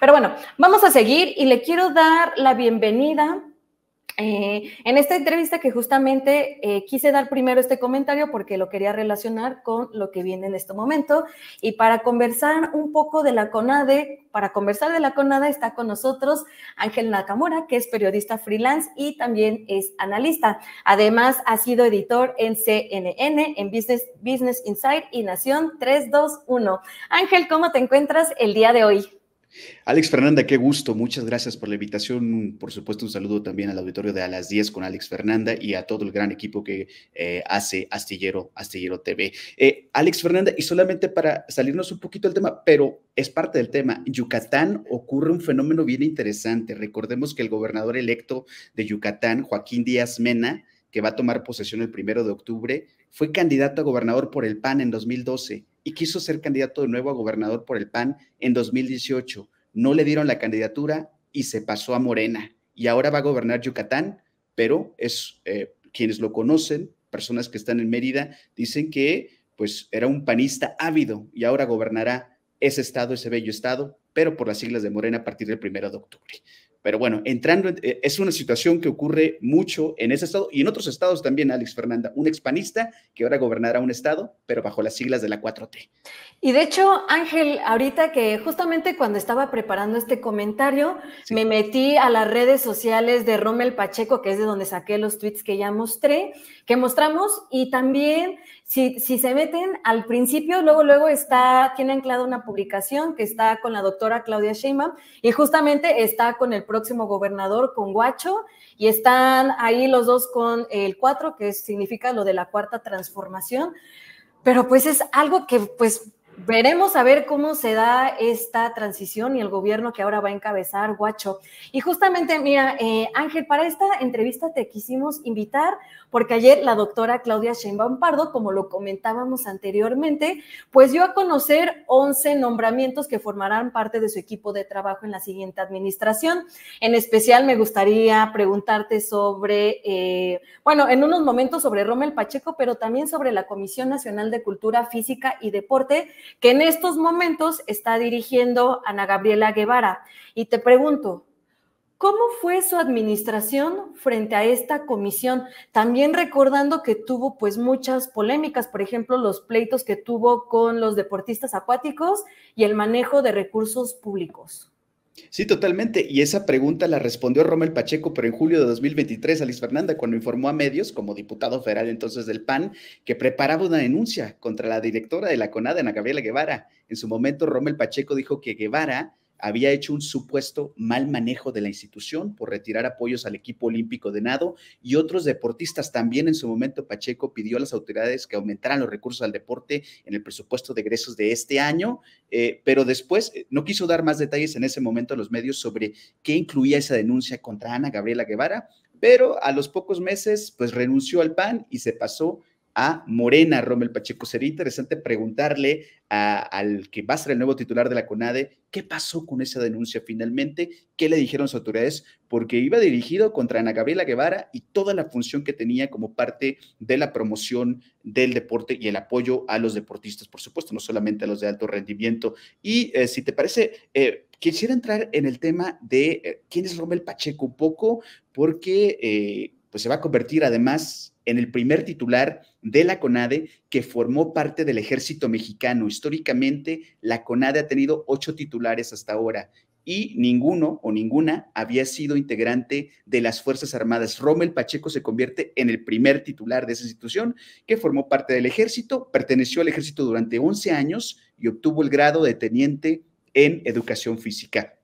Pero bueno, vamos a seguir y le quiero dar la bienvenida eh, en esta entrevista que justamente eh, quise dar primero este comentario porque lo quería relacionar con lo que viene en este momento. Y para conversar un poco de la CONADE, para conversar de la CONADE está con nosotros Ángel Nakamura, que es periodista freelance y también es analista. Además, ha sido editor en CNN, en Business, Business Insight y Nación 321. Ángel, ¿cómo te encuentras el día de hoy? Alex Fernanda, qué gusto. Muchas gracias por la invitación. Por supuesto, un saludo también al auditorio de A las 10 con Alex Fernanda y a todo el gran equipo que eh, hace Astillero, Astillero TV. Eh, Alex Fernanda, y solamente para salirnos un poquito del tema, pero es parte del tema, Yucatán ocurre un fenómeno bien interesante. Recordemos que el gobernador electo de Yucatán, Joaquín Díaz Mena, que va a tomar posesión el primero de octubre, fue candidato a gobernador por el PAN en 2012 y quiso ser candidato de nuevo a gobernador por el PAN en 2018 no le dieron la candidatura y se pasó a Morena. Y ahora va a gobernar Yucatán, pero es eh, quienes lo conocen, personas que están en Mérida, dicen que pues era un panista ávido y ahora gobernará ese estado, ese bello estado, pero por las siglas de Morena a partir del primero de octubre. Pero bueno, entrando, eh, es una situación que ocurre mucho en ese estado y en otros estados también, Alex Fernanda, un expanista que ahora gobernará un estado, pero bajo las siglas de la 4T. Y de hecho, Ángel, ahorita que justamente cuando estaba preparando este comentario, me metí a las redes sociales de Rommel Pacheco, que es de donde saqué los tweets que ya mostré, que mostramos, y también si, si se meten al principio, luego, luego está, tiene anclada una publicación que está con la doctora Claudia Sheinbaum y justamente está con el próximo gobernador con Guacho y están ahí los dos con el cuatro que significa lo de la cuarta transformación. Pero pues es algo que pues Veremos a ver cómo se da esta transición y el gobierno que ahora va a encabezar, Guacho. Y justamente, mira, eh, Ángel, para esta entrevista te quisimos invitar porque ayer la doctora Claudia Sheinbaum Pardo, como lo comentábamos anteriormente, pues dio a conocer 11 nombramientos que formarán parte de su equipo de trabajo en la siguiente administración. En especial me gustaría preguntarte sobre, eh, bueno, en unos momentos sobre Rommel Pacheco, pero también sobre la Comisión Nacional de Cultura Física y Deporte que en estos momentos está dirigiendo Ana Gabriela Guevara. Y te pregunto, ¿cómo fue su administración frente a esta comisión? También recordando que tuvo pues muchas polémicas, por ejemplo, los pleitos que tuvo con los deportistas acuáticos y el manejo de recursos públicos. Sí, totalmente. Y esa pregunta la respondió Rommel Pacheco, pero en julio de 2023 Alice Fernanda, cuando informó a medios, como diputado federal entonces del PAN, que preparaba una denuncia contra la directora de la CONADE, Ana Gabriela Guevara. En su momento, Rommel Pacheco dijo que Guevara había hecho un supuesto mal manejo de la institución por retirar apoyos al equipo olímpico de nado y otros deportistas también en su momento Pacheco pidió a las autoridades que aumentaran los recursos al deporte en el presupuesto de egresos de este año, eh, pero después eh, no quiso dar más detalles en ese momento a los medios sobre qué incluía esa denuncia contra Ana Gabriela Guevara, pero a los pocos meses pues renunció al PAN y se pasó a Morena, Romel Pacheco. Sería interesante preguntarle al que va a ser el nuevo titular de la CONADE qué pasó con esa denuncia finalmente, qué le dijeron sus autoridades, porque iba dirigido contra Ana Gabriela Guevara y toda la función que tenía como parte de la promoción del deporte y el apoyo a los deportistas, por supuesto, no solamente a los de alto rendimiento. Y eh, si te parece, eh, quisiera entrar en el tema de eh, quién es Romel Pacheco un poco, porque pues se va a convertir además en el primer titular de la CONADE, que formó parte del ejército mexicano. Históricamente, la CONADE ha tenido ocho titulares hasta ahora y ninguno o ninguna había sido integrante de las Fuerzas Armadas. Rommel Pacheco se convierte en el primer titular de esa institución, que formó parte del ejército, perteneció al ejército durante 11 años y obtuvo el grado de teniente en educación física.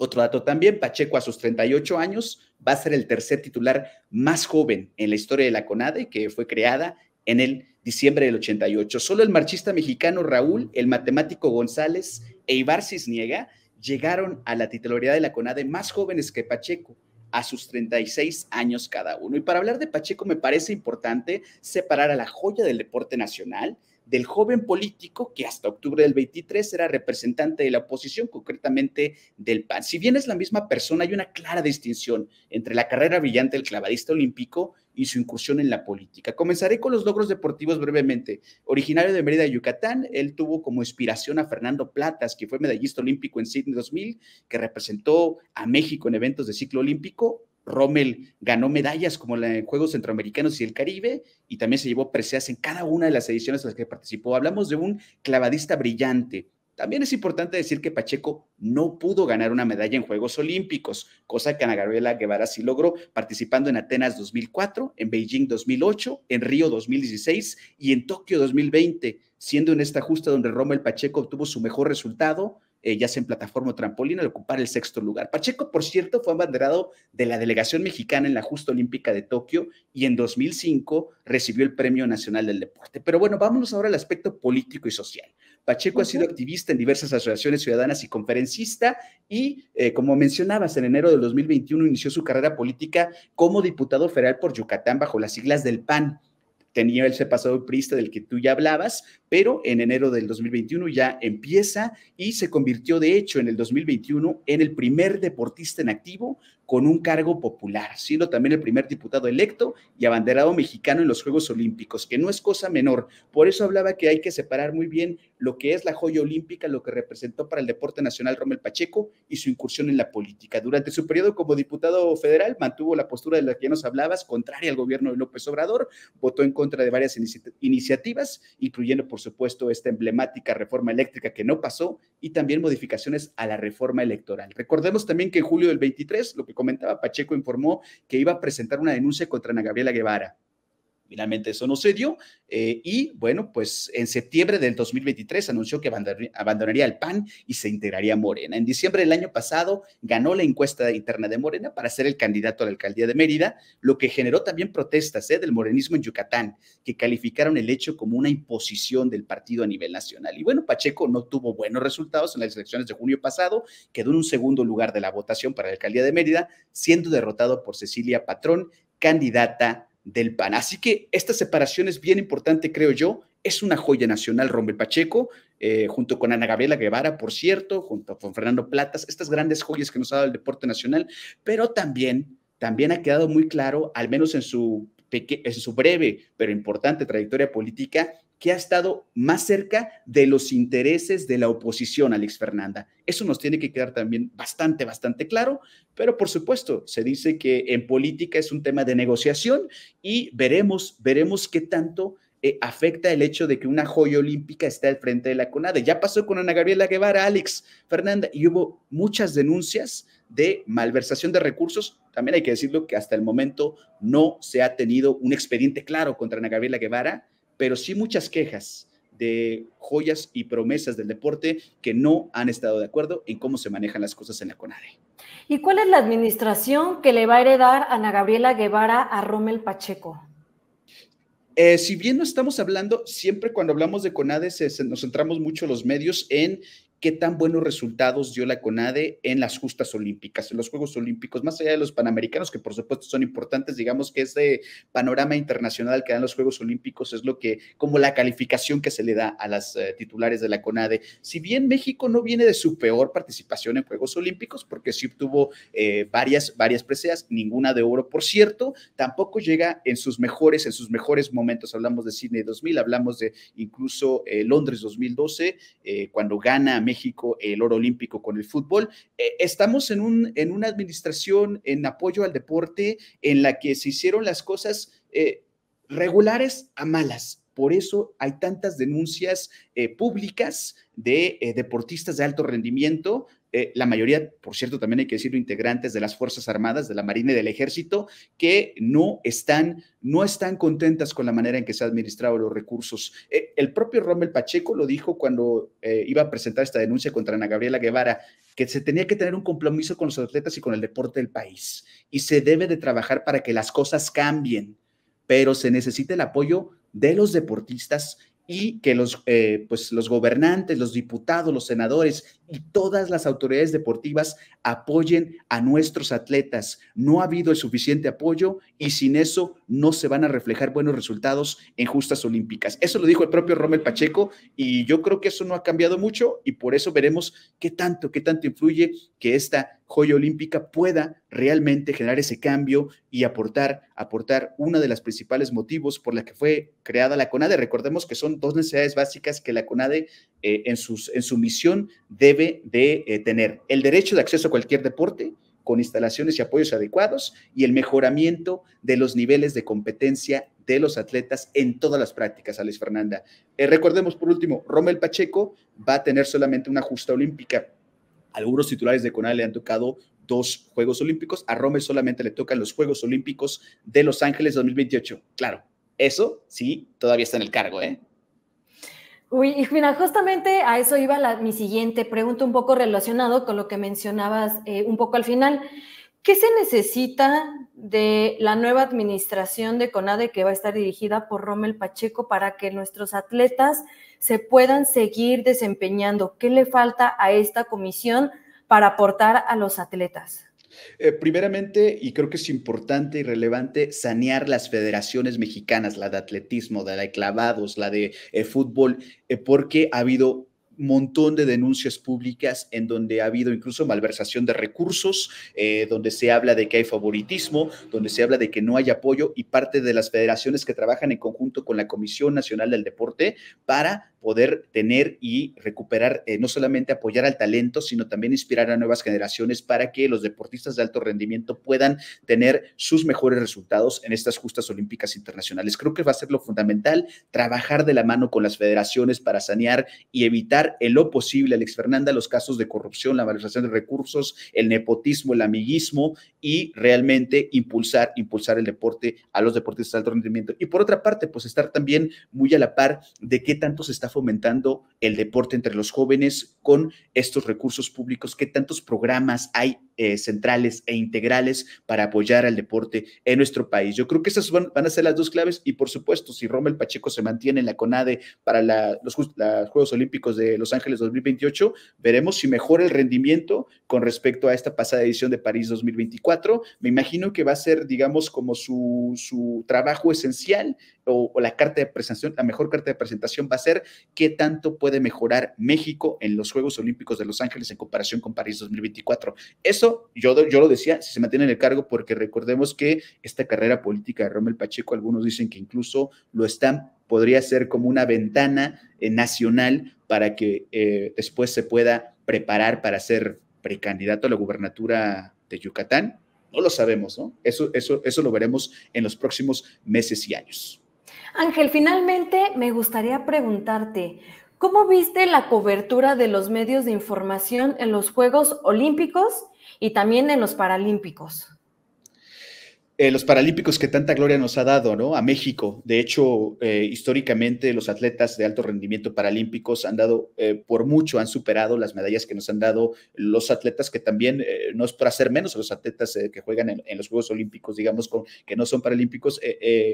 Otro dato también, Pacheco a sus 38 años va a ser el tercer titular más joven en la historia de la CONADE, que fue creada en el diciembre del 88. Solo el marchista mexicano Raúl, el matemático González e Ibar Niega llegaron a la titularidad de la CONADE más jóvenes que Pacheco, a sus 36 años cada uno. Y para hablar de Pacheco me parece importante separar a la joya del deporte nacional del joven político que hasta octubre del 23 era representante de la oposición, concretamente del PAN. Si bien es la misma persona, hay una clara distinción entre la carrera brillante del clavadista olímpico y su incursión en la política. Comenzaré con los logros deportivos brevemente. Originario de Mérida, Yucatán, él tuvo como inspiración a Fernando Platas, que fue medallista olímpico en Sydney 2000, que representó a México en eventos de ciclo olímpico Rommel ganó medallas como en Juegos Centroamericanos y el Caribe y también se llevó preseas en cada una de las ediciones en las que participó. Hablamos de un clavadista brillante. También es importante decir que Pacheco no pudo ganar una medalla en Juegos Olímpicos, cosa que Ana Gabriela Guevara sí logró, participando en Atenas 2004, en Beijing 2008, en Río 2016 y en Tokio 2020, siendo en esta justa donde Rommel Pacheco obtuvo su mejor resultado eh, ya sea en plataforma o trampolín, al ocupar el sexto lugar. Pacheco, por cierto, fue abanderado de la delegación mexicana en la Justa Olímpica de Tokio y en 2005 recibió el Premio Nacional del Deporte. Pero bueno, vámonos ahora al aspecto político y social. Pacheco ha sido activista en diversas asociaciones ciudadanas y conferencista y, eh, como mencionabas, en enero del 2021 inició su carrera política como diputado federal por Yucatán bajo las siglas del PAN tenía ese pasado prista del que tú ya hablabas, pero en enero del 2021 ya empieza y se convirtió de hecho en el 2021 en el primer deportista en activo con un cargo popular, siendo también el primer diputado electo y abanderado mexicano en los Juegos Olímpicos, que no es cosa menor. Por eso hablaba que hay que separar muy bien lo que es la joya olímpica, lo que representó para el deporte nacional Rommel Pacheco y su incursión en la política. Durante su periodo como diputado federal mantuvo la postura de la que ya nos hablabas, contraria al gobierno de López Obrador, votó en contra de varias iniciativas, incluyendo, por supuesto, esta emblemática reforma eléctrica que no pasó y también modificaciones a la reforma electoral. Recordemos también que en julio del 23, lo que comentaba, Pacheco informó que iba a presentar una denuncia contra Ana Gabriela Guevara. Finalmente eso no se dio eh, y bueno, pues en septiembre del 2023 anunció que abandonaría el PAN y se integraría a Morena. En diciembre del año pasado ganó la encuesta interna de Morena para ser el candidato a la alcaldía de Mérida, lo que generó también protestas eh, del morenismo en Yucatán, que calificaron el hecho como una imposición del partido a nivel nacional. Y bueno, Pacheco no tuvo buenos resultados en las elecciones de junio pasado, quedó en un segundo lugar de la votación para la alcaldía de Mérida, siendo derrotado por Cecilia Patrón, candidata del PAN. Así que esta separación es bien importante, creo yo. Es una joya nacional, Rommel Pacheco, eh, junto con Ana Gabriela Guevara, por cierto, junto con Fernando Platas, estas grandes joyas que nos ha dado el deporte nacional, pero también, también ha quedado muy claro, al menos en su en su breve pero importante trayectoria política, que ha estado más cerca de los intereses de la oposición, Alex Fernanda. Eso nos tiene que quedar también bastante, bastante claro, pero por supuesto, se dice que en política es un tema de negociación y veremos, veremos qué tanto eh, afecta el hecho de que una joya olímpica esté al frente de la CONADE. Ya pasó con Ana Gabriela Guevara, Alex Fernanda, y hubo muchas denuncias de malversación de recursos. También hay que decirlo que hasta el momento no se ha tenido un expediente claro contra Ana Gabriela Guevara pero sí muchas quejas de joyas y promesas del deporte que no han estado de acuerdo en cómo se manejan las cosas en la CONADE. ¿Y cuál es la administración que le va a heredar Ana Gabriela Guevara a Rommel Pacheco? Eh, si bien no estamos hablando, siempre cuando hablamos de CONADE nos centramos mucho los medios en qué tan buenos resultados dio la CONADE en las justas olímpicas, en los Juegos Olímpicos, más allá de los Panamericanos, que por supuesto son importantes, digamos que ese panorama internacional que dan los Juegos Olímpicos es lo que, como la calificación que se le da a las eh, titulares de la CONADE. Si bien México no viene de su peor participación en Juegos Olímpicos, porque sí obtuvo eh, varias, varias preseas, ninguna de oro, por cierto, tampoco llega en sus mejores, en sus mejores momentos. Hablamos de Sydney 2000, hablamos de incluso eh, Londres 2012, cuando gana México el oro olímpico con el fútbol. Eh, estamos en, un, en una administración en apoyo al deporte en la que se hicieron las cosas eh, regulares a malas. Por eso hay tantas denuncias eh, públicas de deportistas de alto rendimiento eh, la mayoría, por cierto, también hay que decirlo, integrantes de las Fuerzas Armadas, de la Marina y del Ejército, que no están, no están contentas con la manera en que se han administrado los recursos. Eh, el propio Rommel Pacheco lo dijo cuando eh, iba a presentar esta denuncia contra Ana Gabriela Guevara, que se tenía que tener un compromiso con los atletas y con el deporte del país, y se debe de trabajar para que las cosas cambien, pero se necesita el apoyo de los deportistas y que los, pues los gobernantes, los diputados, los senadores y todas las autoridades deportivas apoyen a nuestros atletas. No ha habido el suficiente apoyo y sin eso no se van a reflejar buenos resultados en justas olímpicas. Eso lo dijo el propio Rommel Pacheco y yo creo que eso no ha cambiado mucho y por eso veremos qué tanto, qué tanto influye que esta joya olímpica pueda realmente generar ese cambio y aportar, aportar uno de las principales motivos por la que fue creada la CONADE. Recordemos que son dos necesidades básicas que la CONADE eh, en, sus, en, su misión debe de eh, tener el derecho de acceso a cualquier deporte con instalaciones y apoyos adecuados y el mejoramiento de los niveles de competencia de los atletas en todas las prácticas, Alex Fernanda. Eh, recordemos por último, Romel Pacheco va a tener solamente una justa olímpica. Algunos titulares de Conal le han tocado dos Juegos Olímpicos. A Romel solamente le tocan los Juegos Olímpicos de Los Ángeles 2028. Claro, eso sí, todavía está en el cargo, ¿eh? Uy, y mira, justamente a eso iba mi siguiente pregunta, un poco relacionado con lo que mencionabas eh, un poco al final. ¿Qué se necesita de la nueva administración de CONADE que va a estar dirigida por Rommel Pacheco para que nuestros atletas se puedan seguir desempeñando? ¿Qué le falta a esta comisión para aportar a los atletas? Eh, primeramente, y creo que es importante y relevante, sanear las federaciones mexicanas, la de atletismo, la de clavados, la de eh, fútbol, eh, porque ha habido un montón de denuncias públicas en donde ha habido incluso malversación de recursos, donde se habla de que hay favoritismo, donde se habla de que no hay apoyo y parte de las federaciones que trabajan en conjunto con la Comisión Nacional del Deporte para poder tener y recuperar, eh, no solamente apoyar al talento, sino también inspirar a nuevas generaciones para que los deportistas de alto rendimiento puedan tener sus mejores resultados en estas justas olímpicas internacionales. Creo que va a ser lo fundamental, trabajar de la mano con las federaciones para sanear y evitar en lo posible, Alex Fernanda, los casos de corrupción, la valorización de recursos, el nepotismo, el amiguismo y realmente impulsar, impulsar el deporte a los deportistas de alto rendimiento. Y por otra parte, pues estar también muy a la par de qué tanto se está fomentando el deporte entre los jóvenes con estos recursos públicos? ¿Qué tantos programas hay eh, centrales e integrales para apoyar al deporte en nuestro país? Yo creo que esas van, a ser las dos claves y por supuesto, si Rommel Pacheco se mantiene en la CONADE para los, Juegos Olímpicos de Los Ángeles 2028, veremos si mejora el rendimiento con respecto a esta pasada edición de París 2024. Me imagino que va a ser, digamos, como su, trabajo esencial o, o la carta de presentación, la mejor carta de presentación va a ser qué tanto puede mejorar México en los Juegos Olímpicos de Los Ángeles en comparación con París 2024. Eso yo, lo decía, si se mantiene en el cargo, porque recordemos que esta carrera política de Rommel Pacheco, algunos dicen que incluso lo están, podría ser como una ventana eh, nacional para que eh, después se pueda preparar para ser precandidato a la gubernatura de Yucatán. No lo sabemos, ¿no? Eso, eso, eso lo veremos en los próximos meses y años. Ángel, finalmente me gustaría preguntarte, ¿cómo viste la cobertura de los medios de información en los Juegos Olímpicos y también en los Paralímpicos? Eh, los Paralímpicos que tanta gloria nos ha dado, ¿no? A México. De hecho, eh, históricamente los atletas de alto rendimiento paralímpicos han dado, eh, por mucho, han superado las medallas que nos han dado los atletas que también, no es para hacer menos a los atletas que juegan en, los Juegos Olímpicos, digamos, que no son paralímpicos.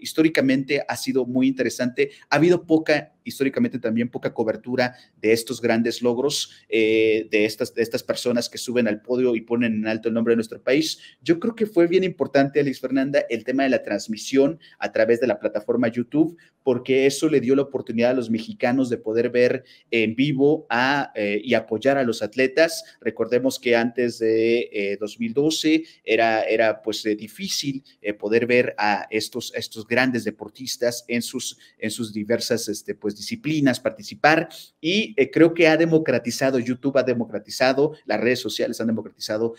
históricamente ha sido muy interesante. Ha habido poca, históricamente también poca cobertura de estos grandes logros, de, estas, de estas personas que suben al podio y ponen en alto el nombre de nuestro país. Yo creo que fue bien importante, Alex Fernanda, el tema de la transmisión a través de la plataforma YouTube, porque eso le dio la oportunidad a los mexicanos de poder ver en vivo a, eh, y apoyar a los atletas. Recordemos que antes de 2012 eh, era, era pues eh, difícil poder ver a estos, estos grandes deportistas en sus, en sus diversas este, pues, disciplinas participar y creo que ha democratizado, YouTube ha democratizado, las redes sociales han democratizado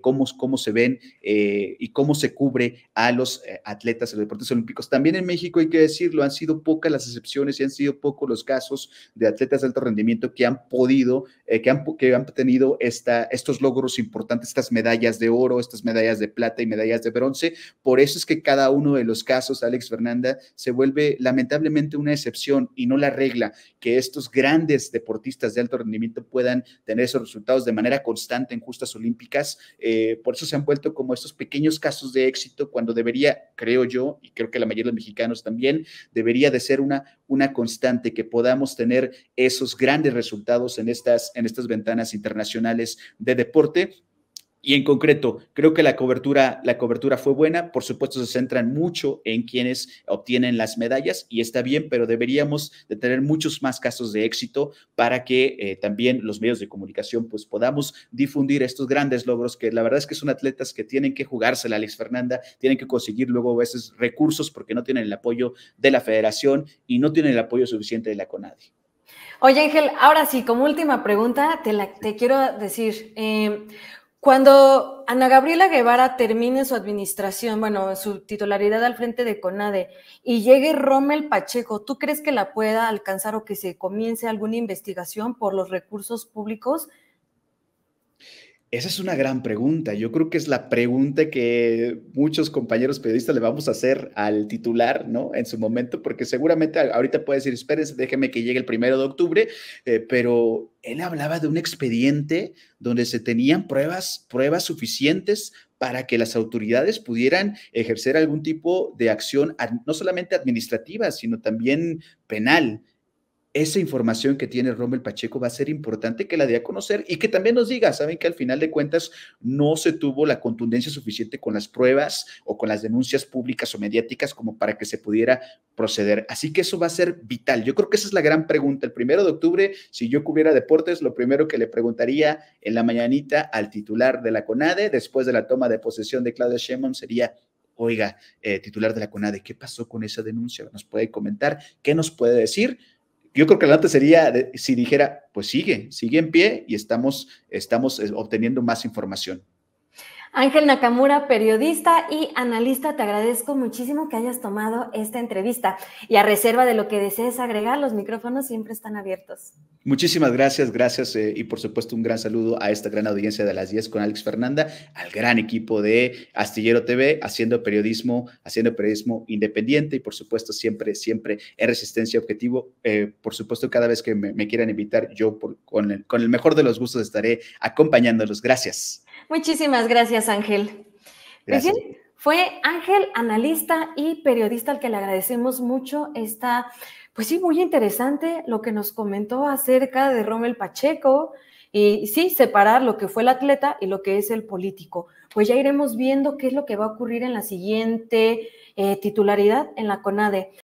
cómo, cómo se ven y cómo se cubre a los eh, atletas de los deportes olímpicos. También en México, hay que decirlo, han sido pocas las excepciones y han sido pocos los casos de atletas de alto rendimiento que han podido, eh, que, han, que han tenido estos logros importantes, estas medallas de oro, estas medallas de plata y medallas de bronce. Por eso es que cada uno de los casos, Alex Fernanda, se vuelve lamentablemente una excepción y no la regla, que estos grandes deportistas de alto rendimiento puedan tener esos resultados de manera constante en justas olímpicas. Eh, por eso se han vuelto como estos pequeños casos de éxito cuando debería, creo yo, y creo que la mayoría de los mexicanos también, debería de ser una, una constante, que podamos tener esos grandes resultados en estas, en estas ventanas internacionales de deporte y en concreto, creo que la cobertura, la cobertura fue buena. Por supuesto, se centran mucho en quienes obtienen las medallas y está bien, pero deberíamos de tener muchos más casos de éxito para que eh, también los medios de comunicación pues podamos difundir estos grandes logros que la verdad es que son atletas que tienen que jugársela, Alex Fernanda, tienen que conseguir luego a veces recursos porque no tienen el apoyo de la federación y no tienen el apoyo suficiente de la CONADI. Oye, Ángel, ahora sí, como última pregunta, te, quiero decir, eh, cuando Ana Gabriela Guevara termine su administración, bueno, su titularidad al frente de CONADE, y llegue Rommel Pacheco, ¿tú crees que la pueda alcanzar o que se comience alguna investigación por los recursos públicos? Esa es una gran pregunta. Yo creo que es la pregunta que muchos compañeros periodistas le vamos a hacer al titular, ¿no? En su momento, porque seguramente ahorita puede decir, espérense, déjeme que llegue el primero de octubre, eh, pero él hablaba de un expediente donde se tenían pruebas, pruebas suficientes para que las autoridades pudieran ejercer algún tipo de acción, no solamente administrativa, sino también penal esa información que tiene Rommel Pacheco va a ser importante que la dé a conocer y que también nos diga, saben que al final de cuentas no se tuvo la contundencia suficiente con las pruebas o con las denuncias públicas o mediáticas como para que se pudiera proceder. Así que eso va a ser vital. Yo creo que esa es la gran pregunta. El primero de octubre, si yo cubriera deportes, lo primero que le preguntaría en la mañanita al titular de la CONADE después de la toma de posesión de Claudia Sheinbaum sería, oiga, eh, titular de la CONADE, ¿qué pasó con esa denuncia? ¿Nos puede comentar? ¿Qué nos puede decir? yo creo que adelante sería si dijera, pues sigue, sigue en pie y estamos, estamos eh, obteniendo más información. Ángel Nakamura, periodista y analista, te agradezco muchísimo que hayas tomado esta entrevista y a reserva de lo que desees agregar, los micrófonos siempre están abiertos. Muchísimas gracias, gracias eh, y por supuesto un gran saludo a esta gran audiencia de las 10 con Alex Fernanda, al gran equipo de Astillero TV haciendo periodismo, haciendo periodismo independiente y por supuesto siempre, siempre en resistencia objetivo. Eh, por supuesto, cada vez que me, quieran invitar, yo con, el, con el mejor de los gustos estaré acompañándolos. Gracias. Muchísimas gracias, Ángel. Pues fue Ángel, analista y periodista al que le agradecemos mucho esta, pues sí, muy interesante lo que nos comentó acerca de Rommel Pacheco y sí, separar lo que fue el atleta y lo que es el político. Pues ya iremos viendo qué es lo que va a ocurrir en la siguiente eh, titularidad en la CONADE.